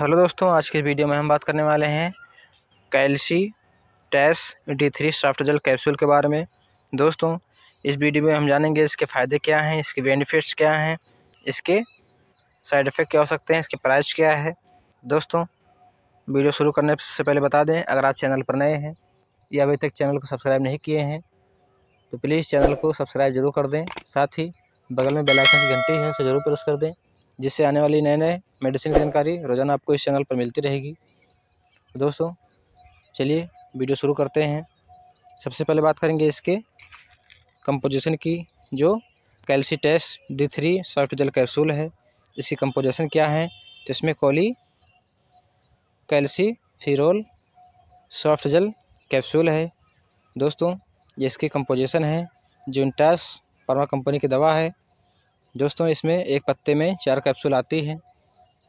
hello दोस्तों आज के वीडियो में हम बात करने वाले हैं Calcitas D three soft gel capsule के बारे में दोस्तों इस वीडियो में हम जानेंगे इसके फ़ायदे क्या हैं इसके बेनिफिट्स क्या हैं इसके साइड इफ़ेक्ट क्या हो सकते हैं इसके प्राइस क्या है दोस्तों वीडियो शुरू करने से पहले बता दें अगर आप चैनल पर नए हैं या अभी तक चैनल को सब्सक्राइब नहीं किए हैं तो प्लीज़ चैनल को सब्सक्राइब जरूर कर दें साथ ही बगल में बेलाइकन की घंटी है उसे ज़रूर प्रेस कर दें जिससे आने वाली नए नए मेडिसिन की जानकारी रोज़ाना आपको इस चैनल पर मिलती रहेगी तो दोस्तों चलिए वीडियो शुरू करते हैं सबसे पहले बात करेंगे इसके कंपोजिशन की जो Calcitas D three soft gel capsule है इसकी कंपोजिशन क्या है तो इसमें cholecalciferol soft gel capsule है दोस्तों ये इसकी कंपोजिशन है जूनटास फार्मा कंपनी की दवा है दोस्तों इसमें एक पत्ते में चार कैप्सूल आती है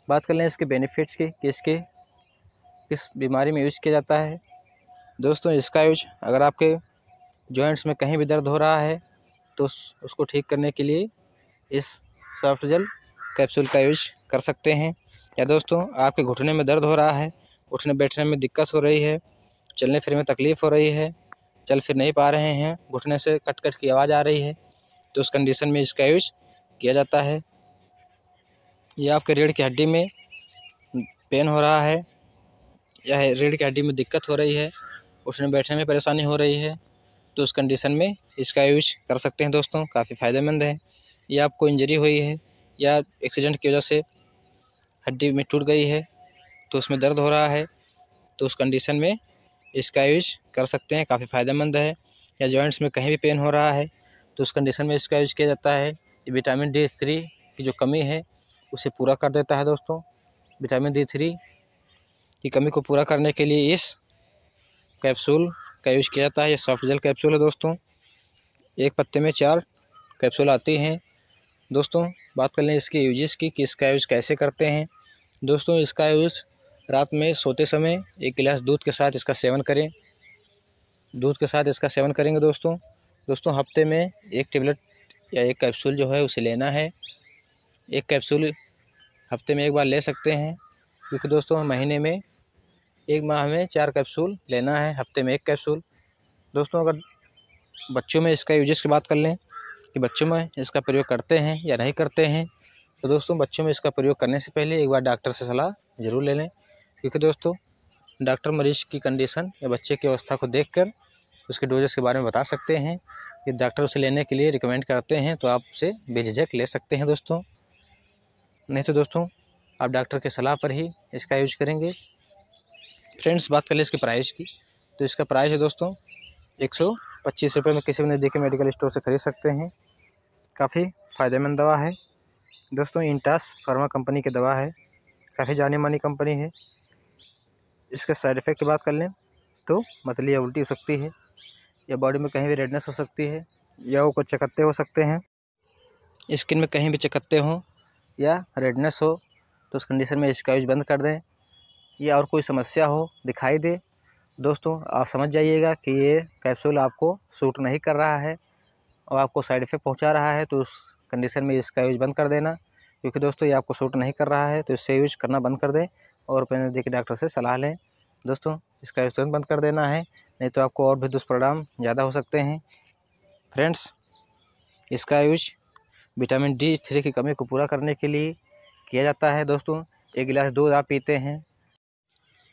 बात कर लें इसके बेनिफिट्स की कि इसके किस बीमारी में यूज़ किया जाता है दोस्तों इसका यूज अगर आपके जॉइंट्स में कहीं भी दर्द हो रहा है तो उसको ठीक करने के लिए इस सॉफ्ट जेल कैप्सूल का यूज कर सकते हैं या दोस्तों आपके घुटने में दर्द हो रहा है उठने बैठने में दिक्कत हो रही है चलने फिरने में तकलीफ़ हो रही है चल फिर नहीं पा रहे हैं घुटने से कट कट की आवाज़ आ रही है तो उस कंडीशन में इसका यूज किया जाता है यह आपके रीढ़ की हड्डी में पेन हो रहा है या रीढ़ की हड्डी में दिक्कत हो रही है उठने बैठने में परेशानी हो रही है तो उस कंडीशन में इसका यूज कर सकते हैं दोस्तों काफ़ी फ़ायदेमंद है या आपको इंजरी हुई है या एक्सीडेंट की वजह से हड्डी में टूट गई है तो उसमें दर्द हो रहा है तो उस कंडीशन में इसका यूज कर सकते हैं काफ़ी फ़ायदेमंद है या जॉइंट्स में कहीं भी पेन हो रहा है तो उस कंडीशन में इसका यूज किया जाता है विटामिन डी थ्री की जो कमी है उसे पूरा कर देता है दोस्तों विटामिन डी थ्री की कमी को पूरा करने के लिए इस कैप्सूल का यूज़ किया जाता है ये सॉफ्ट जेल कैप्सूल है दोस्तों एक पत्ते में चार कैप्सूल आती हैं दोस्तों बात कर लें इसके यूजेस की कि इसका यूज़ कैसे करते हैं दोस्तों इसका यूज़ रात में सोते समय एक गिलास दूध के साथ इसका सेवन करें दूध के साथ इसका सेवन करेंगे दोस्तों दोस्तों हफ्ते में एक टेबलेट या एक कैप्सूल जो है उसे लेना है एक कैप्सूल हफ्ते में एक बार ले सकते हैं क्योंकि दोस्तों महीने में एक माह में चार कैप्सूल लेना है हफ्ते में एक कैप्सूल दोस्तों अगर बच्चों में इसका यूजेस की बात कर लें कि बच्चों में इसका प्रयोग करते हैं या नहीं करते हैं तो दोस्तों बच्चों में इसका प्रयोग करने से पहले एक बार डॉक्टर से सलाह ज़रूर ले लें क्योंकि दोस्तों डॉक्टर मरीज की कंडीशन या बच्चे की अवस्था को देखकर उसके डोजेस के बारे में बता सकते हैं ये डॉक्टर उसे लेने के लिए रिकमेंड करते हैं तो आप उसे बेझिझक ले सकते हैं दोस्तों नहीं तो दोस्तों आप डॉक्टर के सलाह पर ही इसका यूज करेंगे फ्रेंड्स बात कर ले इसके प्राइस की तो इसका प्राइस है दोस्तों एक सौ पच्चीस रुपये में किसी भी नज़दीकी मेडिकल स्टोर से ख़रीद सकते हैं काफ़ी फ़ायदेमंद दवा है दोस्तों इंटास फार्मा कंपनी की दवा है काफ़ी जानी मानी कंपनी है इसके साइड इफ़ेक्ट की बात कर लें तो मतली या उल्टी हो सकती है या बॉडी में कहीं भी रेडनेस हो सकती है या वो कुछ चकत्ते हो सकते हैं स्किन में कहीं भी चकत्ते हों या रेडनेस हो तो उस कंडीशन में इसका यूज बंद कर दें या और कोई समस्या हो दिखाई दे दोस्तों आप समझ जाइएगा कि ये कैप्सूल आपको सूट नहीं कर रहा है और आपको साइड इफ़ेक्ट पहुंचा रहा है तो उस कंडीशन में इसका यूज़ बंद कर देना क्योंकि दोस्तों ये आपको सूट नहीं कर रहा है तो इससे यूज करना बंद कर दें और अपने के डॉक्टर से सलाह लें दोस्तों इसका स्टोन बंद कर देना है नहीं तो आपको और भी दुष्परिणाम ज़्यादा हो सकते हैं फ्रेंड्स इसका यूज विटामिन डी थ्री की कमी को पूरा करने के लिए किया जाता है दोस्तों एक गिलास दूध आप पीते हैं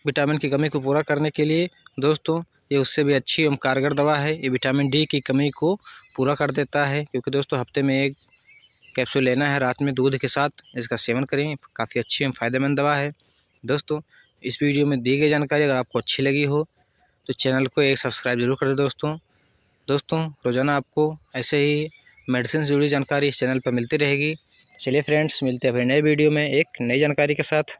विटामिन की कमी को पूरा करने के लिए दोस्तों ये उससे भी अच्छी एवं कारगर दवा है ये विटामिन डी की कमी को पूरा कर देता है क्योंकि दोस्तों हफ्ते में एक कैप्सूल लेना है रात में दूध के साथ इसका सेवन करें काफ़ी अच्छी एवं फ़ायदेमंद दवा है दोस्तों इस वीडियो में दी गई जानकारी अगर आपको अच्छी लगी हो तो चैनल को एक सब्सक्राइब जरूर कर दे दोस्तों दोस्तों रोज़ाना आपको ऐसे ही मेडिसिन से जुड़ी जानकारी इस चैनल पर मिलती रहेगी चलिए फ्रेंड्स मिलते हैं फिर नए वीडियो में एक नई जानकारी के साथ